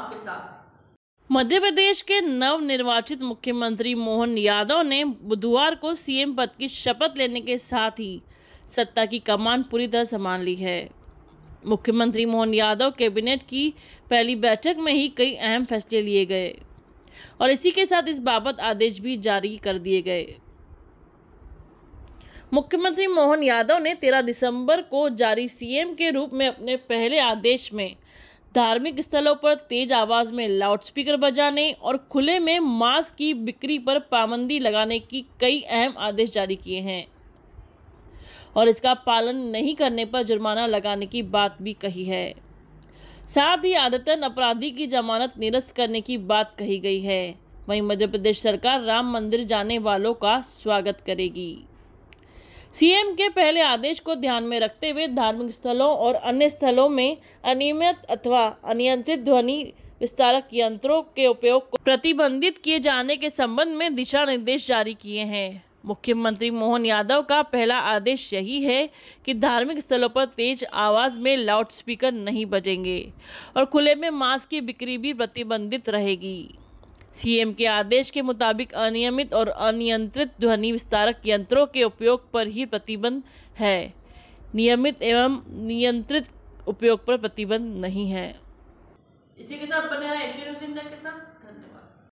आपके साथ मध्य प्रदेश के नव निर्वाचित मुख्यमंत्री मोहन यादव ने बुधवार को सीएम पद की शपथ लेने के साथ ही सत्ता की कमान पूरी तरह संभाल ली है मुख्यमंत्री मोहन यादव कैबिनेट की पहली बैठक में ही कई अहम फैसले लिए गए और इसी के साथ इस बाबत आदेश भी जारी कर दिए गए मुख्यमंत्री मोहन यादव ने 13 दिसंबर को जारी सीएम के रूप में अपने पहले आदेश में धार्मिक स्थलों पर तेज आवाज़ में लाउडस्पीकर बजाने और खुले में मांस की बिक्री पर पाबंदी लगाने की कई अहम आदेश जारी किए हैं और इसका पालन नहीं करने पर जुर्माना लगाने की बात भी कही है साथ ही आदतन अपराधी की जमानत निरस्त करने की बात कही गई है वहीं मध्य प्रदेश सरकार राम मंदिर जाने वालों का स्वागत करेगी सीएम के पहले आदेश को ध्यान में रखते हुए धार्मिक स्थलों और अन्य स्थलों में अनियमित अथवा अनियंत्रित ध्वनि विस्तारक यंत्रों के उपयोग को प्रतिबंधित किए जाने के संबंध में दिशा निर्देश जारी किए हैं मुख्यमंत्री मोहन यादव का पहला आदेश यही है कि धार्मिक स्थलों पर तेज आवाज़ में लाउडस्पीकर नहीं बजेंगे और खुले में मास्क की बिक्री भी प्रतिबंधित रहेगी सीएम के आदेश के मुताबिक अनियमित और अनियंत्रित ध्वनि विस्तारक यंत्रों के उपयोग पर ही प्रतिबंध है नियमित एवं नियंत्रित उपयोग पर प्रतिबंध नहीं है इसी के साथ बने रहे के साथ धन्यवाद